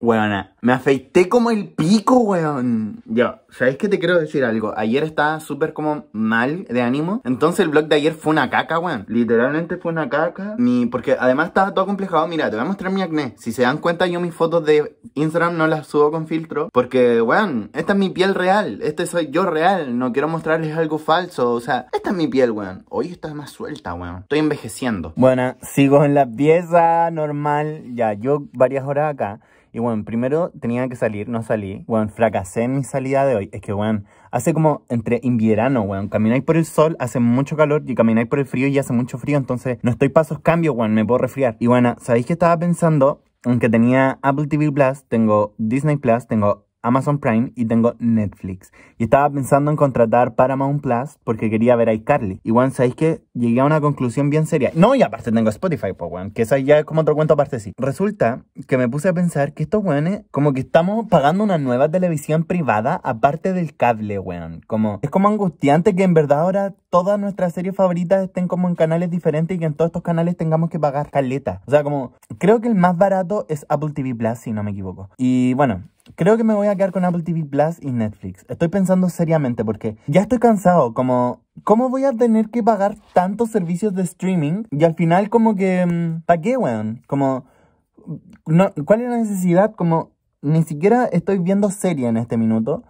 Bueno, me afeité como el pico, weón. Yo, ¿sabéis qué te quiero decir algo? Ayer estaba súper como mal de ánimo. Entonces el vlog de ayer fue una caca, weón. Literalmente fue una caca. Mi, porque además estaba todo complejado. Mira, te voy a mostrar mi acné. Si se dan cuenta, yo mis fotos de Instagram no las subo con filtro. Porque, weón, esta es mi piel real. Este soy yo real. No quiero mostrarles algo falso. O sea, esta es mi piel, weón. Hoy está más suelta, weón. Estoy envejeciendo. Bueno, sigo en la pieza normal. Ya, yo varias horas acá. Y bueno, primero tenía que salir, no salí. Bueno, fracasé en mi salida de hoy. Es que, bueno, hace como entre invierno, bueno. Camináis por el sol, hace mucho calor y camináis por el frío y hace mucho frío. Entonces, no estoy pasos cambio, bueno, me puedo resfriar. Y bueno, ¿sabéis que estaba pensando? Aunque tenía Apple TV Plus, tengo Disney Plus, tengo Amazon Prime y tengo Netflix. Y estaba pensando en contratar Paramount Plus porque quería ver a iCarly. Y ¿sabéis que llegué a una conclusión bien seria? No, y aparte tengo Spotify, pues, weón, que esa ya es como otro cuento aparte sí. Resulta que me puse a pensar que estos weones, como que estamos pagando una nueva televisión privada aparte del cable, weón. Como, es como angustiante que en verdad ahora todas nuestras series favoritas estén como en canales diferentes y que en todos estos canales tengamos que pagar caleta. O sea, como, creo que el más barato es Apple TV Plus, si no me equivoco. Y bueno, Creo que me voy a quedar con Apple TV Plus y Netflix. Estoy pensando seriamente porque ya estoy cansado, como... ¿Cómo voy a tener que pagar tantos servicios de streaming? Y al final como que... Mm, ¿Para qué, weón? Como... ¿Cuál es la necesidad? Como... Ni siquiera estoy viendo serie en este minuto.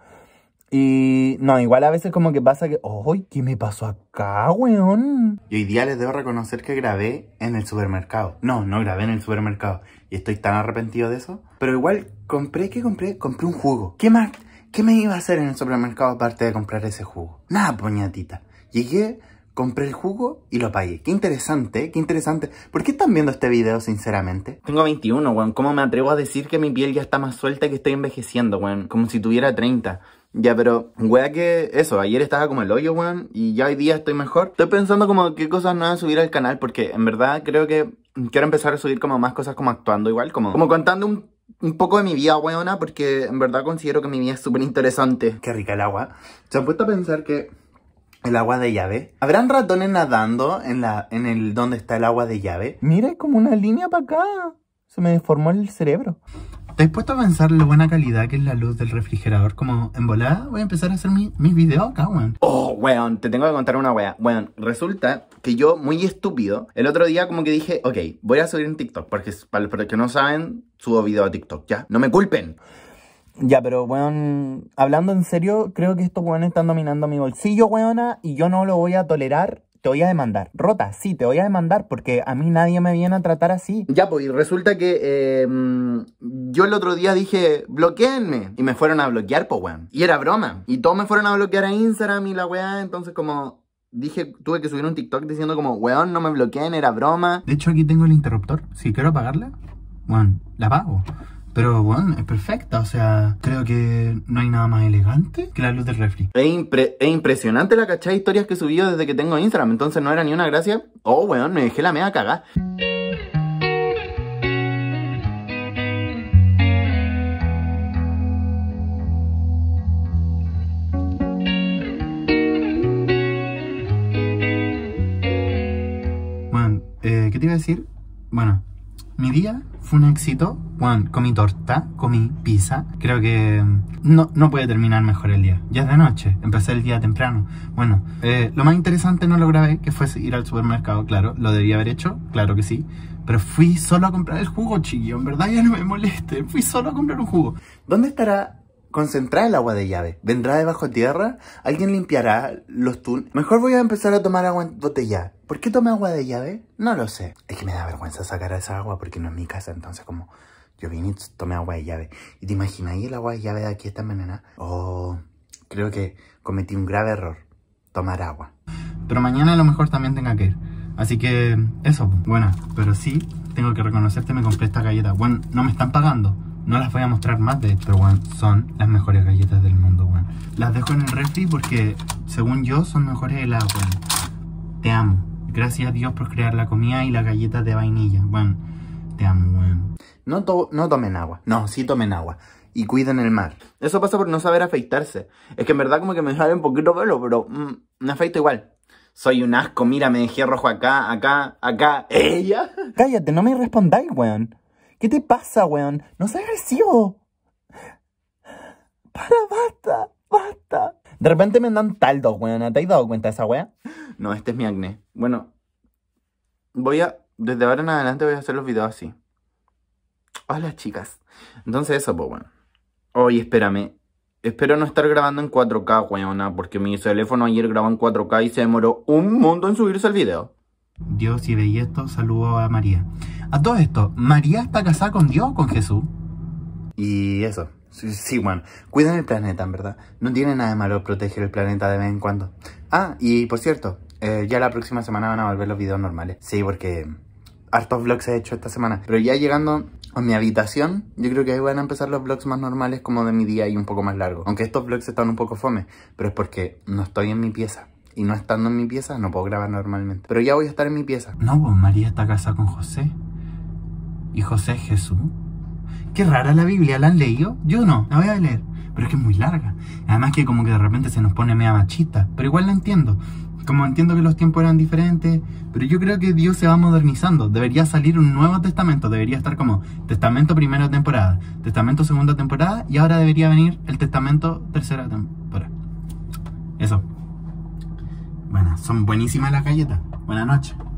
Y no, igual a veces como que pasa que, ¡ay, qué me pasó acá, weón! Yo hoy día les debo reconocer que grabé en el supermercado. No, no grabé en el supermercado. Y estoy tan arrepentido de eso. Pero igual compré, ¿qué compré? Compré un jugo. ¿Qué más? ¿Qué me iba a hacer en el supermercado aparte de comprar ese jugo? Nada, poñatita. Llegué, compré el jugo y lo pagué. Qué interesante, qué interesante. ¿Por qué están viendo este video, sinceramente? Tengo 21, weón. ¿Cómo me atrevo a decir que mi piel ya está más suelta y que estoy envejeciendo, weón? Como si tuviera 30. Ya, pero, wea que eso, ayer estaba como el hoyo, weón, y ya hoy día estoy mejor. Estoy pensando como qué cosas no van a subir al canal, porque en verdad creo que quiero empezar a subir como más cosas como actuando igual, como, como contando un, un poco de mi vida, weona, porque en verdad considero que mi vida es súper interesante. Qué rica el agua. Se han puesto a pensar que el agua de llave. ¿Habrán ratones nadando en, la, en el donde está el agua de llave? Mira, hay como una línea para acá. Se me deformó el cerebro. ¿Te has puesto a pensar la buena calidad que es la luz del refrigerador? Como, en volada voy a empezar a hacer mi, mis videos acá, weón. Oh, weón, te tengo que contar una wea. Weón, resulta que yo, muy estúpido, el otro día como que dije, ok, voy a subir en TikTok. Porque para los que no saben, subo video a TikTok, ya. No me culpen. Ya, pero weón, hablando en serio, creo que estos weones están dominando mi bolsillo, weona, y yo no lo voy a tolerar te voy a demandar. Rota, sí, te voy a demandar porque a mí nadie me viene a tratar así. Ya, pues, y resulta que em, yo el otro día dije, bloqueenme. Y me fueron a bloquear, pues, weón. Y era broma. Y todos me fueron a bloquear a Instagram y la weá. Entonces, como dije, tuve que subir un TikTok diciendo, como, weón, no me bloqueen, era broma. De hecho, aquí tengo el interruptor. Si quiero apagarla, weón, la apago. Pero, bueno, es perfecta. O sea, creo que no hay nada más elegante que la luz del refri. Es, impresionante la cachada de historias que he subido desde que tengo Instagram. Entonces no era ni una gracia. Oh, weón, me dejé la mea cagada. Bueno, eh, ¿qué te iba a decir? Bueno, mi día fue un éxito. Bueno, comí torta, comí pizza. Creo que mm, no, puede terminar mejor el día. Ya es de noche, empecé el día temprano. Bueno, eh, lo más interesante no lo grabé, que fue ir al supermercado, claro. Lo debía haber hecho, claro que sí. Pero fui solo a comprar el jugo, chiquillo. En verdad ya no me moleste. Fui solo a comprar un jugo. ¿Dónde estará concentrar el agua de llave. ¿Vendrá de debajo tierra? ¿Alguien limpiará los túneles? Mejor voy a empezar a tomar agua en botella. ¿Por qué tomé agua de llave? No lo sé. Es que me da vergüenza sacar esa agua porque no es mi casa, entonces como... Yo vine y tomé agua de llave. ¿Y te imagináis el agua de llave de aquí esta mañana? Oh, creo que cometí un grave error. Tomar agua. Pero mañana a lo mejor también tenga que ir. Así que eso, buena. Pero sí, tengo que reconocerte, que me compré esta galleta. Bueno, no me están pagando. No las voy a mostrar más, de esto weón. Son las mejores galletas del mundo, weón. Las dejo en el refri porque, según yo, son mejores heladas, weón. Te amo. Gracias a Dios por crear la comida y las galletas de vainilla, weón. Te amo, weón. No, no tomen agua. No, sí tomen agua. Y cuiden el mar. Eso pasa por no saber afeitarse. Es que en verdad como que me sale un poquito pelo, pero mm, me afeito igual. Soy un asco, mira, me dejé rojo acá, acá, acá, ella. Cállate, no me respondáis, weón. ¿Qué te pasa, weón? No soy agresivo. Para, basta, basta. De repente me andan dos, weón. ¿Te has dado cuenta de esa weón? No, este es mi acné. Bueno, voy a. Desde ahora en adelante voy a hacer los videos así. Hola, chicas. Entonces, eso, pues, weón. Oye, espérame. Espero no estar grabando en 4K, weona, porque mi teléfono ayer grabó en 4K y se demoró un mundo en subirse el video. Dios y esto, saludo a María. A todo esto, ¿María está casada con Dios o con Jesús? Y eso. Sí, bueno, cuidan el planeta, en verdad. No tiene nada de malo proteger el planeta de vez en cuando. Ah, y por cierto, eh, ya la próxima semana van a volver los videos normales. Sí, porque hartos vlogs he hecho esta semana. Pero ya llegando a mi habitación, yo creo que ahí van a empezar los vlogs más normales como de mi día y un poco más largo. Aunque estos vlogs están un poco fome, pero es porque no estoy en mi pieza. Y no estando en mi pieza, no puedo grabar normalmente. Pero ya voy a estar en mi pieza. No, pues María está casada con José. Y José es Jesús. Qué rara la Biblia, ¿la han leído? Yo no, la voy a leer. Pero es que es muy larga. Además que como que de repente se nos pone media machista. Pero igual la entiendo. Como entiendo que los tiempos eran diferentes. Pero yo creo que Dios se va modernizando. Debería salir un nuevo testamento. Debería estar como testamento primera temporada, testamento segunda temporada. Y ahora debería venir el testamento tercera temporada. Eso. Bueno, son buenísimas las galletas. Buenas noches.